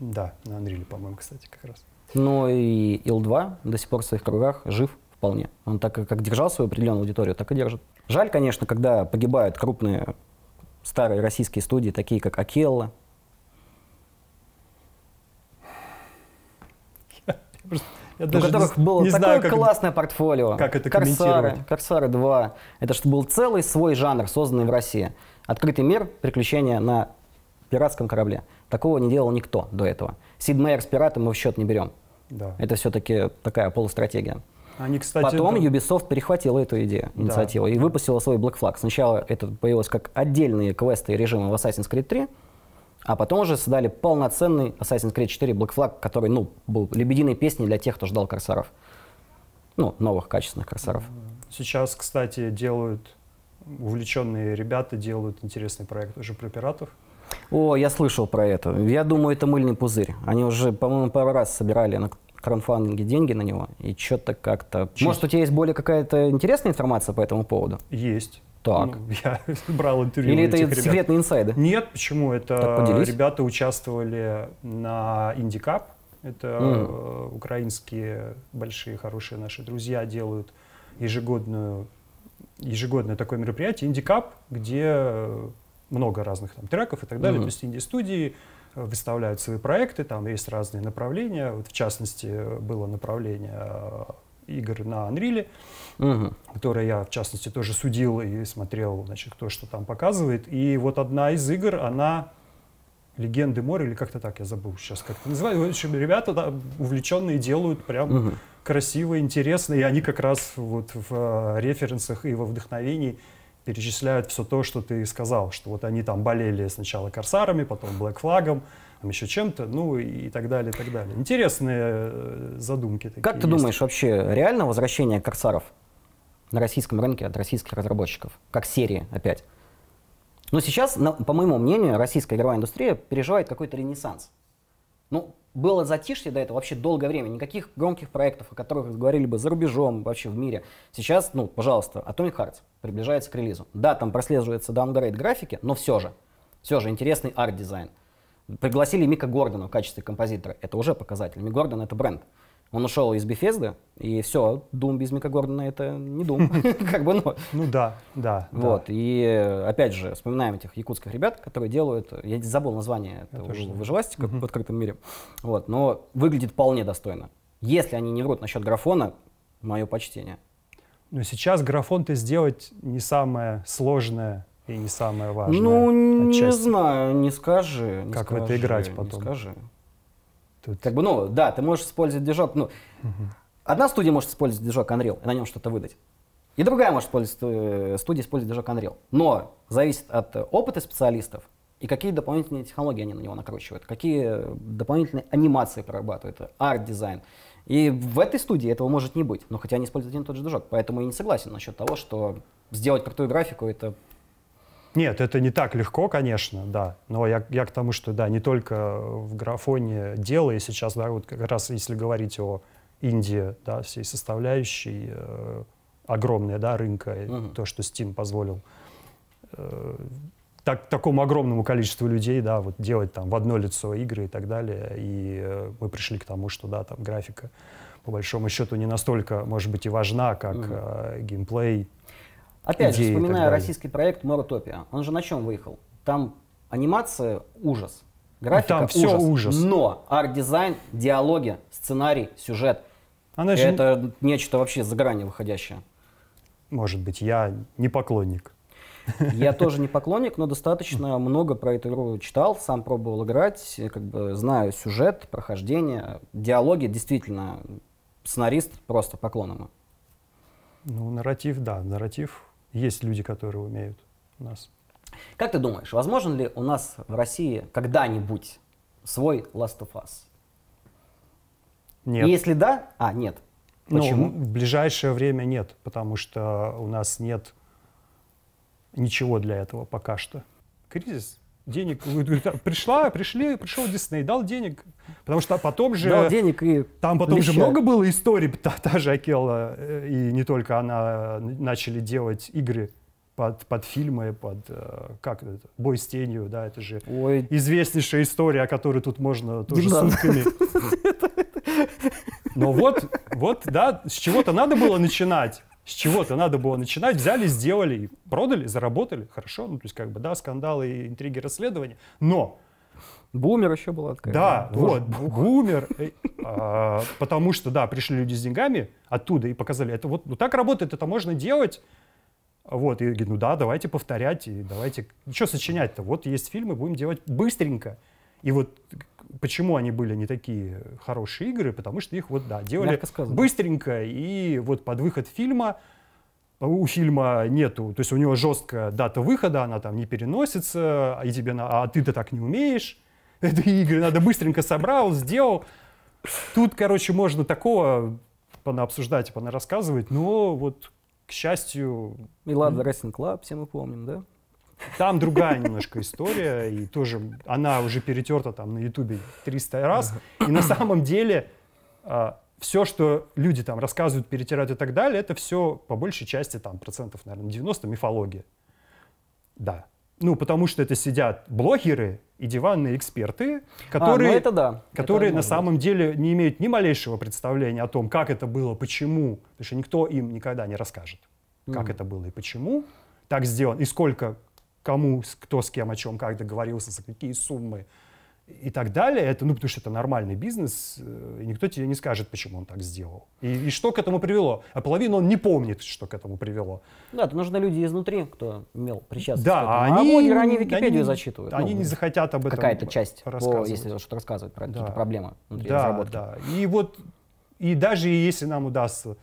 Да, на Unreal, по-моему, кстати, как раз. Ну и Ил-2 до сих пор в своих кругах жив вполне. Он так как держал свою определенную аудиторию, так и держит. Жаль, конечно, когда погибают крупные старые российские студии, такие как Акелла. Я, я просто я у которых не, было не такое знаю, как, классное портфолио. Как это Корсары, Корсары 2. Это что был целый свой жанр, созданный в России. Открытый мир, приключения на пиратском корабле. Такого не делал никто до этого. Сид Мейер с пиратом мы в счет не берем. Да. Это все-таки такая полустратегия. Они, кстати, Потом это... Ubisoft перехватила эту идею, инициативу, да. и выпустила свой Black Flag. Сначала это появилось как отдельные квесты и режимы в Assassin's Creed 3, а потом уже создали полноценный Assassin's Creed 4 Black Flag, который, ну, был лебединой песней для тех, кто ждал корсаров. Ну, новых качественных корсаров. Сейчас, кстати, делают увлеченные ребята делают интересный проект уже про пиратов. О, я слышал про это. Я думаю, это мыльный пузырь. Они уже, по-моему, пару раз собирали на краудфандинге деньги на него, и что-то как-то... Может, у тебя есть более какая-то интересная информация по этому поводу? Есть. Так. Ну, я брал интервью Или это ребят. секретные инсайды? Нет, почему? Это ребята участвовали на Индикап. Это mm. украинские большие, хорошие наши друзья делают ежегодную, ежегодное такое мероприятие, Индикап, где э, много разных там треков и так далее. Mm. То есть инди-студии выставляют свои проекты, там есть разные направления. Вот в частности, э, было направление игр на Unreal, угу. которые я, в частности, тоже судил и смотрел, значит, кто что там показывает. И вот одна из игр, она «Легенды моря» или как-то так, я забыл сейчас, как это называется. В общем, ребята да, увлеченные делают прям угу. красиво, интересно, и они как раз вот в э, референсах и во вдохновении перечисляют все то, что ты сказал, что вот они там болели сначала «Корсарами», потом «Блэк Флагом», там еще чем-то, ну и так далее, и так далее. Интересные э, задумки такие Как ты есть. думаешь, вообще реально возвращение корсаров на российском рынке от российских разработчиков? Как серии опять? Но ну, сейчас, по моему мнению, российская игровая индустрия переживает какой-то ренессанс. Ну, было затишье до этого вообще долгое время. Никаких громких проектов, о которых говорили бы за рубежом, вообще в мире. Сейчас, ну, пожалуйста, Atomic Hearts приближается к релизу. Да, там прослеживается даунгрейд графики, но все же. Все же интересный арт-дизайн. Пригласили Мика Гордона в качестве композитора. Это уже показатель. Мик Гордон — это бренд. Он ушел из Бефезды, и все, Дум без Мика Гордона — это не Дум. Как бы, ну... Ну да, да. Вот, и опять же, вспоминаем этих якутских ребят, которые делают... Я забыл название этого выживастика в открытом мире. Вот, но выглядит вполне достойно. Если они не врут насчет графона, мое почтение. Но ну, сейчас графон-то сделать не самое сложное и не самое важное? Ну, отчасти? не знаю, не скажи. Не как скажи, в это играть потом? Не скажи. Тут... Как бы, ну, да, ты можешь использовать движок. Ну, угу. Одна студия может использовать движок Unreal и на нем что-то выдать. И другая может использовать, э, студия использовать движок Unreal. Но зависит от опыта специалистов и какие дополнительные технологии они на него накручивают, какие дополнительные анимации прорабатывают, арт-дизайн. И в этой студии этого может не быть, но хотя они используют один и тот же движок. Поэтому я не согласен насчет того, что сделать крутую графику — это нет, это не так легко, конечно, да. Но я, я к тому, что да, не только в графоне дело, и сейчас, да, вот как раз если говорить о Индии, да, всей составляющей, э, огромная, да, рынка, угу. то, что Steam позволил э, так, такому огромному количеству людей, да, вот делать там в одно лицо игры и так далее. И э, мы пришли к тому, что, да, там графика, по большому счету, не настолько, может быть, и важна, как угу. э, геймплей, Опять идеи же, вспоминая российский проект «Моротопия», он же на чем выехал? Там анимация – ужас, графика – Там ужас, ужас. Но арт-дизайн, диалоги, сценарий, сюжет Она – же... это нечто вообще за грани выходящее. Может быть, я не поклонник. Я тоже не поклонник, но достаточно много про эту игру читал, сам пробовал играть, как бы знаю сюжет, прохождение, диалоги, действительно, сценарист просто поклон ему. Ну, нарратив, да, нарратив есть люди, которые умеют у нас. Как ты думаешь, возможен ли у нас в России когда-нибудь свой Last of Us? Нет. если да, а нет. Ну, Почему? Ну, в ближайшее время нет, потому что у нас нет ничего для этого пока что. Кризис денег, «А, пришла, пришли, пришел Дисней, дал денег, потому что потом же... Дал денег и Там потом леща. же много было историй, та, та же Акела, э, и не только она, э, начали делать игры под, под фильмы, под, э, как это, «Бой с тенью», да, это же Ой. известнейшая история, о которой тут можно тоже не сутками. Но вот, вот, да, с чего-то надо было начинать. С чего-то надо было начинать, взяли, сделали, продали, заработали, хорошо, ну то есть как бы да, скандалы, интриги, расследования, но Бумер еще был такая. Да, да вот, бумер. Э, а, потому что, да, пришли люди с деньгами оттуда и показали, это вот ну, так работает, это можно делать. Вот, и говорит, ну да, давайте повторять, и давайте, что сочинять-то, вот есть фильмы, будем делать быстренько. И вот почему они были не такие хорошие игры, потому что их вот, да, делали быстренько, и вот под выход фильма у фильма нету, то есть у него жесткая дата выхода, она там не переносится, и тебе, на, а ты-то так не умеешь, это игры надо быстренько собрал, сделал. Тут, короче, можно такого понаобсуждать и понарассказывать, но вот, к счастью... И Лада Racing Club, все мы помним, да? Там другая немножко история, и тоже она уже перетерта там на Ютубе 300 раз. И на самом деле а, все, что люди там рассказывают, перетирают и так далее, это все по большей части там процентов, наверное, 90 мифология. Да. Ну, потому что это сидят блогеры и диванные эксперты, которые, а, ну это да. которые это на самом быть. деле не имеют ни малейшего представления о том, как это было, почему, потому что никто им никогда не расскажет, как mm. это было и почему так сделано, и сколько кому, кто с кем, о чем, как договорился, за какие суммы и так далее. Это, ну, потому что это нормальный бизнес, э, и никто тебе не скажет, почему он так сделал. И, и что к этому привело. А половина он не помнит, что к этому привело. Да, это нужны люди изнутри, кто имел причастность да, к этому. А а они, а блогеры, они Википедию они, зачитывают. Они ну, не захотят об этом Какая-то часть, по, если что рассказывать про да. какие-то проблемы внутри да, разработки. Да, И вот, и даже если нам удастся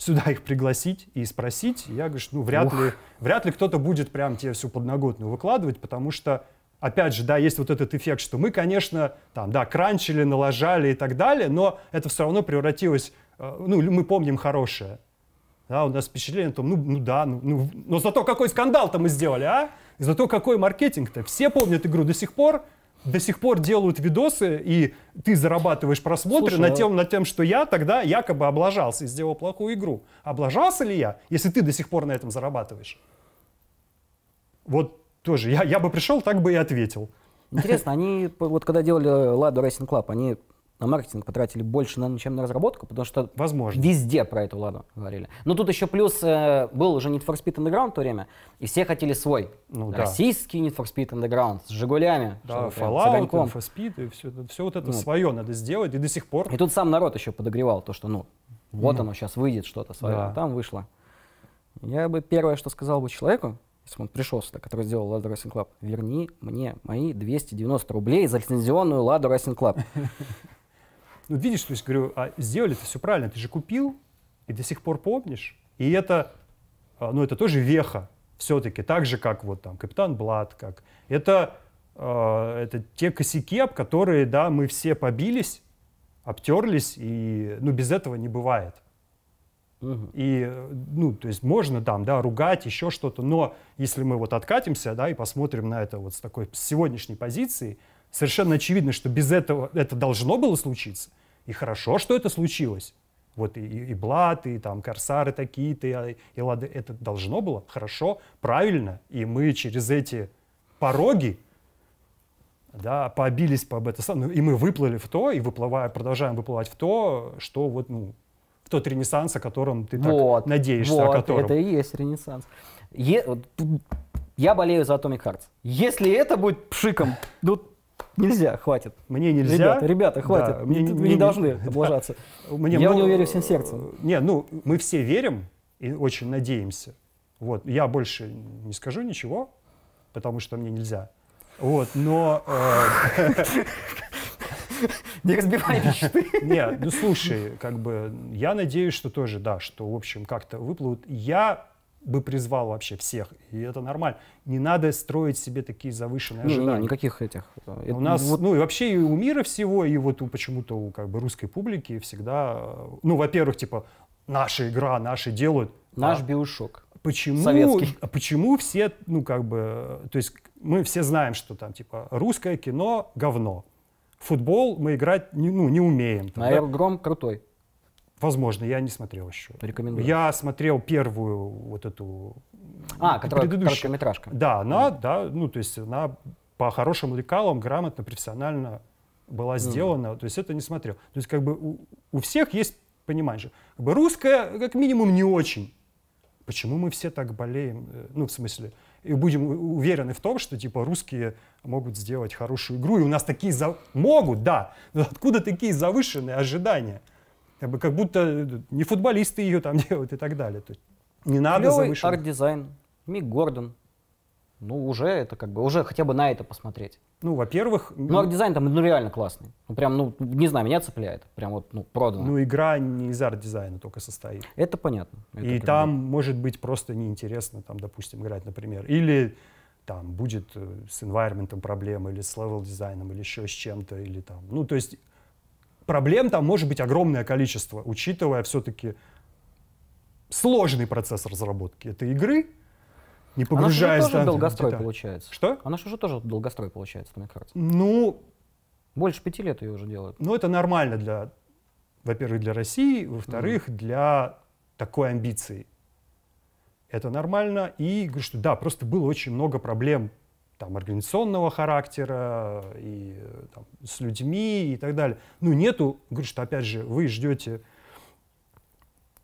сюда их пригласить и спросить. Я говорю, ну, вряд, Ух. ли, вряд ли кто-то будет прям тебе всю подноготную выкладывать, потому что опять же, да, есть вот этот эффект, что мы, конечно, там, да, кранчили, налажали и так далее, но это все равно превратилось, э, ну, мы помним хорошее. Да, у нас впечатление, то ну, ну да, ну, ну, но зато какой скандал-то мы сделали, а? Зато какой маркетинг-то. Все помнят игру до сих пор, до сих пор делают видосы, и ты зарабатываешь просмотры Слушай, на а тем, на тем, что я тогда якобы облажался и сделал плохую игру. Облажался ли я, если ты до сих пор на этом зарабатываешь? Вот тоже. Я, я бы пришел, так бы и ответил. Интересно, они, вот когда делали Ладу Racing Club, они на маркетинг потратили больше, наверное, чем на разработку, потому что Возможно. везде про эту ладу говорили. Но тут еще плюс э, был уже Need for Speed Underground в то время, и все хотели свой. Ну, да. Российский Need for Speed Underground с Жигулями, да, что, Fallout, прям, Need for Speed, и все, все вот это ну. свое надо сделать, и до сих пор. И тут сам народ еще подогревал то, что ну, вот mm. оно сейчас выйдет что-то свое, да. А там вышло. Я бы первое, что сказал бы человеку, если он пришел сюда, который сделал Lada Racing Club, верни мне мои 290 рублей за лицензионную Lada Racing Club. Ну, видишь, то есть говорю, а сделали это все правильно, ты же купил и до сих пор помнишь. И это, а, ну, это тоже веха все-таки, так же, как вот там Капитан Блад, как. Это, э, это те косяки, об которые, да, мы все побились, обтерлись, и, ну, без этого не бывает. Угу. И, ну, то есть можно там, да, ругать, еще что-то, но если мы вот откатимся, да, и посмотрим на это вот с такой с сегодняшней позиции, совершенно очевидно, что без этого это должно было случиться. И хорошо, что это случилось. Вот и, и Блат, и там Корсары такие-то, и, а, и Лады. Это должно было хорошо, правильно. И мы через эти пороги, да, побились по бета ну, и мы выплыли в то, и выплывая, продолжаем выплывать в то, что вот, ну, в тот ренессанс, о котором ты так надеешься, вот, о котором. это и есть ренессанс. Е... Я болею за Atomic Hearts. Если это будет пшиком, ну, Нельзя, хватит. Мне нельзя. Ребята, ребята, хватит. Да, мне, Вы мне, не должны да. облажаться. Мне я много... не верю всем сердцем. Не, ну, мы все верим и очень надеемся. Вот, я больше не скажу ничего, потому что мне нельзя. Вот, но... Э, не разбивай мечты. Не, ну слушай, как бы я надеюсь, что тоже, да, что, в общем, как-то выплывут. Я бы призвал вообще всех, и это нормально. Не надо строить себе такие завышенные ну, ну ожидания. Ну, никаких этих. Э, у это, нас, вот... ну и вообще и у мира всего, и вот у почему-то у как бы русской публики всегда, э, ну, во-первых, типа, наша игра, наши делают. Наш а биушок. Почему, Советский. А почему все, ну, как бы, э, то есть мы все знаем, что там, типа, русское кино — говно. Футбол мы играть не, ну, не умеем. Тогда... А гром крутой. Возможно, я не смотрел еще. Рекомендую. Я смотрел первую вот эту а, которая предыдущую. короткометражка. Да, она, mm. да, ну то есть она по хорошим лекалам, грамотно, профессионально была сделана. Mm. То есть это не смотрел. То есть как бы у, у всех есть понимание же. Как бы русская как минимум не очень. Почему мы все так болеем? Э, ну в смысле и будем уверены в том, что типа русские могут сделать хорошую игру, и у нас такие за... могут, да, но откуда такие завышенные ожидания? Как, бы, как будто э, не футболисты ее там делают и так далее. То есть не надо Клевый завышенных... арт-дизайн, Мик Гордон. Ну, уже это как бы, уже хотя бы на это посмотреть. Ну, во-первых... Ну, арт-дизайн там ну, реально классный. Ну, прям, ну, не знаю, меня цепляет. Прям вот, ну, продано. Ну, игра не из арт-дизайна только состоит. Это понятно. Это и там бы. может быть просто неинтересно, там, допустим, играть, например. Или там будет э, с environment проблема, или с level дизайном, или еще с чем-то, или там... Ну, то есть проблем там может быть огромное количество, учитывая все-таки сложный процесс разработки этой игры, не погружаясь... Она же тоже долгострой деталь. получается. Что? Она же уже тоже долгострой получается на кажется. Ну... Больше пяти лет ее уже делают. Ну, это нормально для, во-первых, для России, во-вторых, mm. для такой амбиции. Это нормально. И говорю, что да, просто было очень много проблем там, организационного характера, и там, с людьми и так далее. Ну, нету, говорю, что, опять же, вы ждете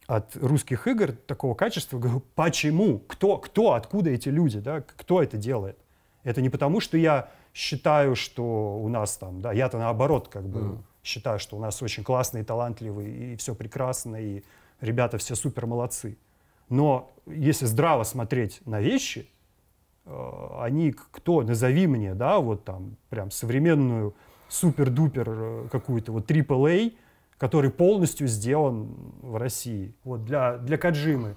от русских игр такого качества, говорю, почему, кто, кто, откуда эти люди, да, кто это делает? Это не потому, что я считаю, что у нас там, да, я-то наоборот, как бы, mm. считаю, что у нас очень классные, талантливые, и все прекрасно, и ребята все супер молодцы. Но если здраво смотреть на вещи, Э, они кто? Назови мне, да, вот там прям современную супер-дупер э, какую-то вот AAA, который полностью сделан в России. Вот для, для Каджимы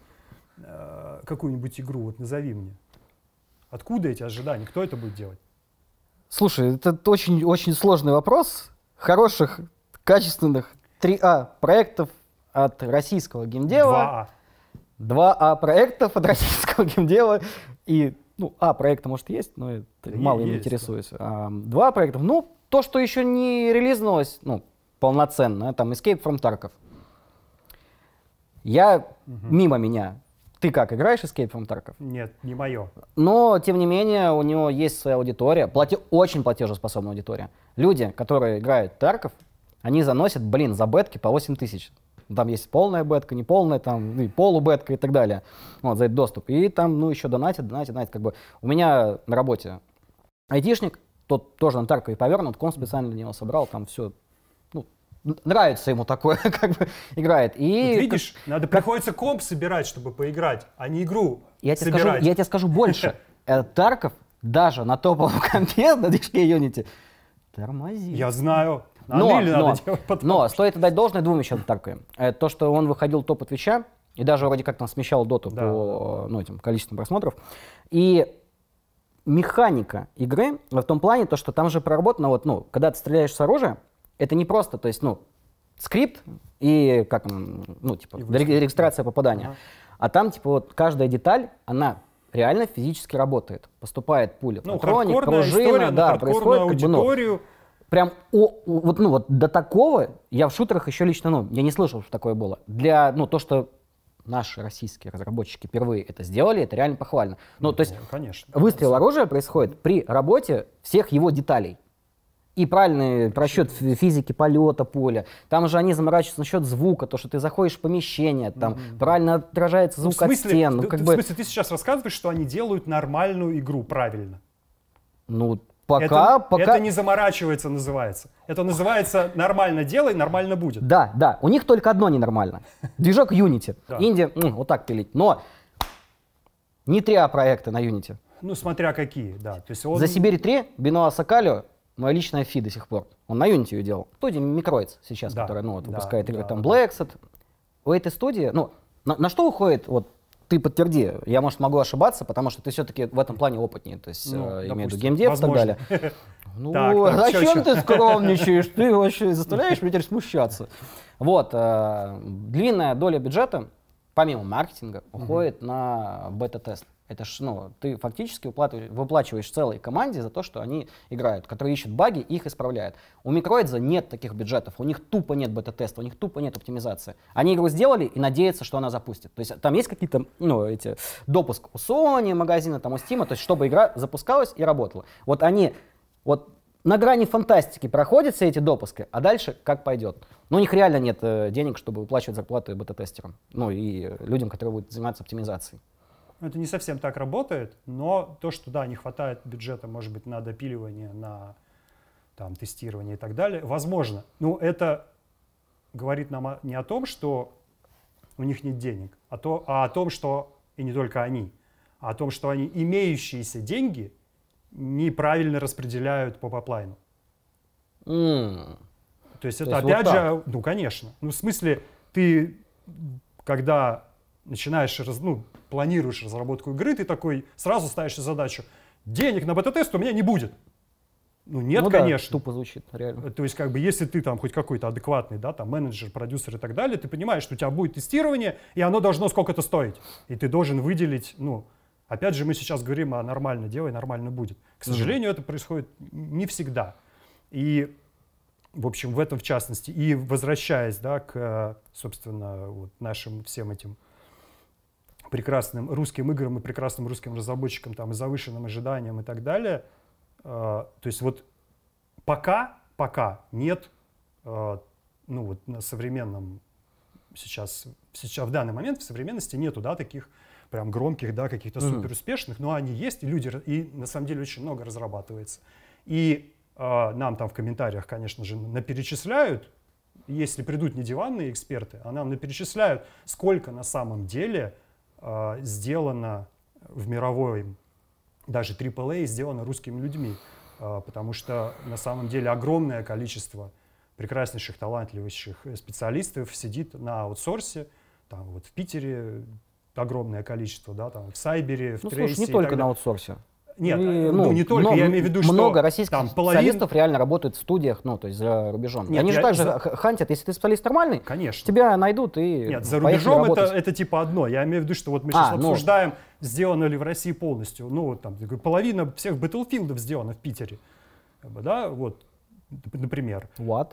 э, какую-нибудь игру, вот назови мне. Откуда эти ожидания? Кто это будет делать? Слушай, это очень-очень сложный вопрос. Хороших, качественных 3А проектов от российского геймдева. 2А. 2А а проектов от российского геймдева и ну, а, проекта, может, есть, но это мало им интересуюсь. Да. А, два проекта. Ну, то, что еще не релизнулось, ну, полноценно, там, Escape from Tarkov. Я, угу. мимо меня, ты как, играешь Escape from Tarkov? Нет, не мое. Но, тем не менее, у него есть своя аудитория, плате... очень платежеспособная аудитория. Люди, которые играют Тарков, они заносят, блин, за бетки по 8 тысяч. Ну, там есть полная бетка, не полная, там, ну и полубетка и так далее. Вот, за этот доступ. И там, ну, еще донатит, донатит, донатит. Как бы у меня на работе айтишник, тот тоже на Таркове повернут, комп специально для него собрал, там все ну, нравится ему такое, как бы играет. И вот видишь, как, надо как... приходится комп собирать, чтобы поиграть, а не игру я тебе собирать. Скажу, я тебе скажу больше. Этот Тарков даже на топовом компе, на движке Unity, тормозит. Я знаю. Но, но, но стоит отдать должное двум еще атакам. Э, то, что он выходил топ от Твича, и даже вроде как там смещал доту да. по ну, этим, количеству просмотров. И механика игры в том плане, то, что там же проработано, вот, ну, когда ты стреляешь с оружия, это не просто, то есть, ну, скрипт и как, ну, типа, и регистрация попадания. Ага. А там, типа, вот каждая деталь, она реально физически работает. Поступает пуля, ну, патроник, пружина, история, да, происходит как бы, ну, прям о, вот, ну, вот до такого я в шутерах еще лично, ну, я не слышал, что такое было. Для, ну, то, что наши российские разработчики впервые это сделали, это реально похвально. Ну, ну то есть ну, конечно, выстрел конечно. оружия происходит при работе всех его деталей. И правильный расчет физики полета поля. Там же они заморачиваются насчет звука, то, что ты заходишь в помещение, там mm-hmm. правильно отражается ну, звук ну, смысле, от стен. Ну, как ты, бы... В смысле, ты сейчас рассказываешь, что они делают нормальную игру правильно? Ну, Пока, это, пока... это не заморачивается называется. Это называется нормально делай, нормально будет. Да, да. У них только одно ненормально. Движок Unity. Индия, вот так пилить. Но не три а проекты на Unity. Ну, смотря какие, да. То есть он... За Сибирь 3, Биноа Сакалио, моя личная фи до сих пор. Он на Unity ее делал. Студия Микроиц сейчас, да. которая ну, вот, выпускает да, игры, да, там, Blackset. У этой студии, ну, на, на что уходит вот ты подтверди. Я, может, могу ошибаться, потому что ты все-таки в этом плане опытнее. То есть, ну, э, имею в виду геймдев и так далее. Ну, зачем ты еще? скромничаешь? Ты вообще заставляешь меня теперь смущаться. Вот. Э, длинная доля бюджета, помимо маркетинга, уходит на бета-тест. Это ж, ну, ты фактически выплачиваешь целой команде за то, что они играют, которые ищут баги их исправляют. У Микроидза нет таких бюджетов, у них тупо нет бета-теста, у них тупо нет оптимизации. Они игру сделали и надеются, что она запустит. То есть там есть какие-то, ну, эти, допуск у Sony магазина, там у Steam, то есть чтобы игра запускалась и работала. Вот они, вот на грани фантастики проходят все эти допуски, а дальше как пойдет. Но ну, у них реально нет э, денег, чтобы выплачивать зарплату бета-тестерам, ну и людям, которые будут заниматься оптимизацией. Ну, это не совсем так работает, но то, что, да, не хватает бюджета, может быть, на допиливание, на там, тестирование и так далее, возможно. Но ну, это говорит нам не о том, что у них нет денег, а, то, а о том, что, и не только они, а о том, что они имеющиеся деньги неправильно распределяют по поплайну. Mm. То есть это, то есть опять вот же, ну, конечно. Ну, в смысле, ты, когда начинаешь, раз, ну, планируешь разработку игры, ты такой сразу ставишь задачу, денег на бета-тест у меня не будет. Ну нет, ну, конечно. Да, тупо звучит, реально. То есть, как бы, если ты там хоть какой-то адекватный, да, там менеджер, продюсер и так далее, ты понимаешь, что у тебя будет тестирование, и оно должно сколько-то стоить. И ты должен выделить, ну, опять же, мы сейчас говорим о нормально делай, нормально будет. К сожалению, mm-hmm. это происходит не всегда. И, в общем, в этом в частности. И возвращаясь, да, к, собственно, вот нашим всем этим прекрасным русским играм и прекрасным русским разработчикам там, и завышенным ожиданиям и так далее. А, то есть вот пока, пока нет а, ну, вот на современном сейчас, сейчас, в данный момент в современности нету да, таких прям громких, да, каких-то mm-hmm. суперуспешных, но они есть, и люди, и на самом деле очень много разрабатывается. И а, нам там в комментариях, конечно же, наперечисляют, если придут не диванные эксперты, а нам наперечисляют, сколько на самом деле а, сделано в мировой, даже AAA сделано русскими людьми, а, потому что на самом деле огромное количество прекраснейших, талантливейших э, специалистов сидит на аутсорсе, там вот в Питере огромное количество, да, там в Сайбере, в ну, Трейсе. Слушай, не только на аутсорсе. Нет, и, ну, ну не только, много, я имею в виду, что много российских там половин... специалистов реально работают в студиях, ну, то есть за рубежом. Нет, Они я, же также за... хантят, если ты специалист нормальный, Конечно. тебя найдут и Нет, за рубежом это, это типа одно, я имею в виду, что вот мы сейчас а, ну. обсуждаем, ну... сделано ли в России полностью, ну, вот там половина всех Battlefield сделана в Питере, да, вот, например. What?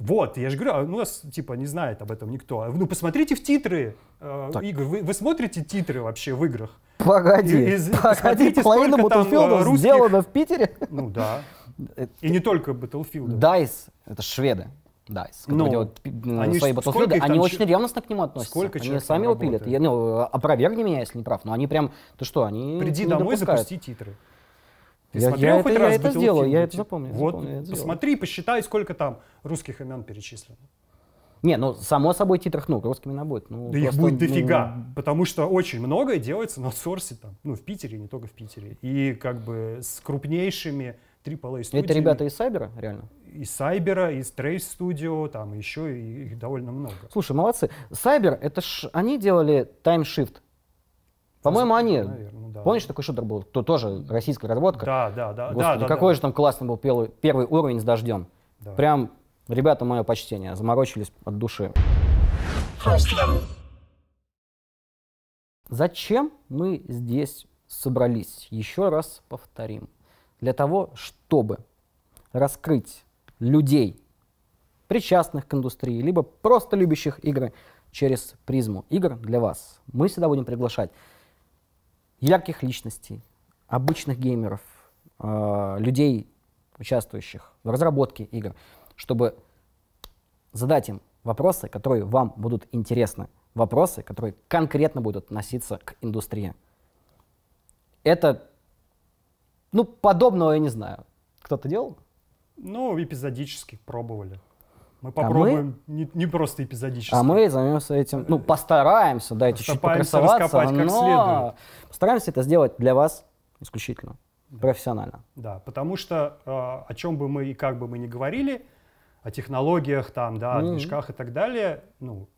Вот, я же говорю, а у нас типа не знает об этом никто. Ну посмотрите в титры э, игр. Вы, вы смотрите титры вообще в играх? Погоди, Из, погоди, половина э, Battlefield русских... сделана в Питере? Ну да. И не только Battlefield. DICE, это шведы. DICE, Но ну, делают они свои Battlefield, они там... очень ревностно к нему относятся. Сколько они сами его пилят. Я, ну, э, опровергни меня, если не прав, но они прям, ты что, они Приди домой, запусти титры. Ты я, смотрел я хоть это, раз я это сделал, я это запомнил. Вот, запомнил, это посмотри, сделал. посчитай, сколько там русских имен перечислено. Не, ну, само собой, титрах, ну, русскими имен будет. Ну, да их будет дофига, ну, потому что очень многое делается на аутсорсе там, ну, в Питере, не только в Питере. И как бы с крупнейшими AAA студиями. Это ребята из Сайбера, реально? Из Сайбера, из Трейс Студио, там еще и, их довольно много. Слушай, молодцы. Сайбер, это ж они делали Time Shift, по-моему, они. Наверное, да. Помнишь, такой шутер был? То тоже российская разработка. Да, да, да. Господи, да, да какой да, же там классный был первый, первый уровень с дождем. Да. Прям, ребята, мое почтение, заморочились от души. Зачем мы здесь собрались? Еще раз повторим. Для того, чтобы раскрыть людей, причастных к индустрии, либо просто любящих игры через призму игр для вас. Мы всегда будем приглашать ярких личностей, обычных геймеров, э, людей, участвующих в разработке игр, чтобы задать им вопросы, которые вам будут интересны, вопросы, которые конкретно будут относиться к индустрии. Это, ну, подобного я не знаю. Кто-то делал? Ну, эпизодически пробовали. А мы попробуем а мы, не, не просто эпизодически. А мы займемся этим, ну, постараемся, дайте чуть покрасоваться, но постараемся это сделать для вас исключительно, да. профессионально. Да, потому что а, о чем бы мы и как бы мы ни говорили, о технологиях там, да, о mm-hmm. движках и так далее, ну,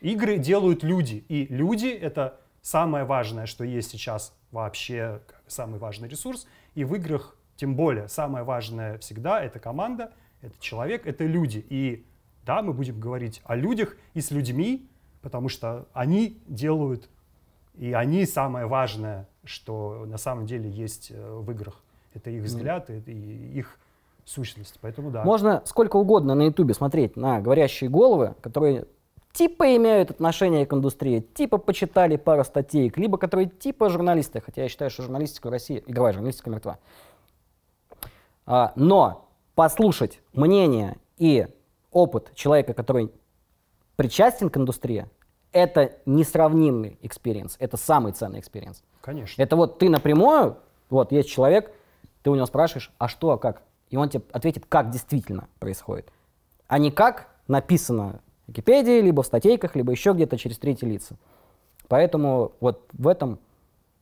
игры делают люди, и люди — это самое важное, что есть сейчас вообще, самый важный ресурс, и в играх тем более самое важное всегда — это команда — это человек, это люди. И да, мы будем говорить о людях и с людьми, потому что они делают, и они самое важное, что на самом деле есть э, в играх. Это их взгляд, mm. и их сущность. Поэтому да. Можно сколько угодно на Ютубе смотреть на говорящие головы, которые типа имеют отношение к индустрии, типа почитали пару статей, либо которые типа журналисты, хотя я считаю, что журналистика в России, игровая журналистика мертва. А, но послушать мнение и опыт человека, который причастен к индустрии, это несравнимый экспириенс, это самый ценный экспириенс. Конечно. Это вот ты напрямую, вот есть человек, ты у него спрашиваешь, а что, а как? И он тебе ответит, как действительно происходит, а не как написано в Википедии, либо в статейках, либо еще где-то через третьи лица. Поэтому вот в этом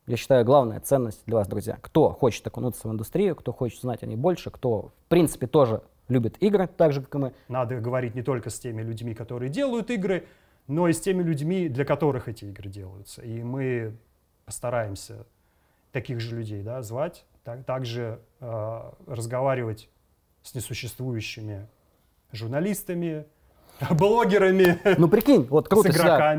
я считаю, главная ценность для вас, друзья. Кто хочет окунуться в индустрию, кто хочет знать о ней больше, кто, в принципе, тоже любит игры, так же, как и мы. Надо говорить не только с теми людьми, которые делают игры, но и с теми людьми, для которых эти игры делаются. И мы постараемся таких же людей да, звать, так, также э, разговаривать с несуществующими журналистами, блогерами. Ну прикинь, вот круто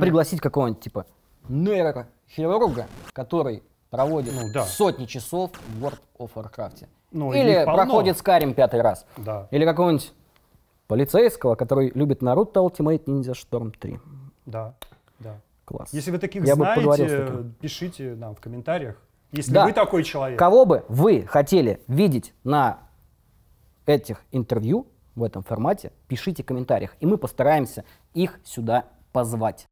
пригласить какого-нибудь типа ну Нейрока, хирурга, который проводит ну, да. сотни часов в World of Warcraft. Ну, Или проходит Скарим пятый раз. Да. Или какого-нибудь полицейского, который любит Наруто Ultimate Ninja Storm 3. Да, да. Класс. Если вы таких Я знаете, пишите нам в комментариях. Если да. вы такой человек. Кого бы вы хотели видеть на этих интервью в этом формате, пишите в комментариях, и мы постараемся их сюда позвать.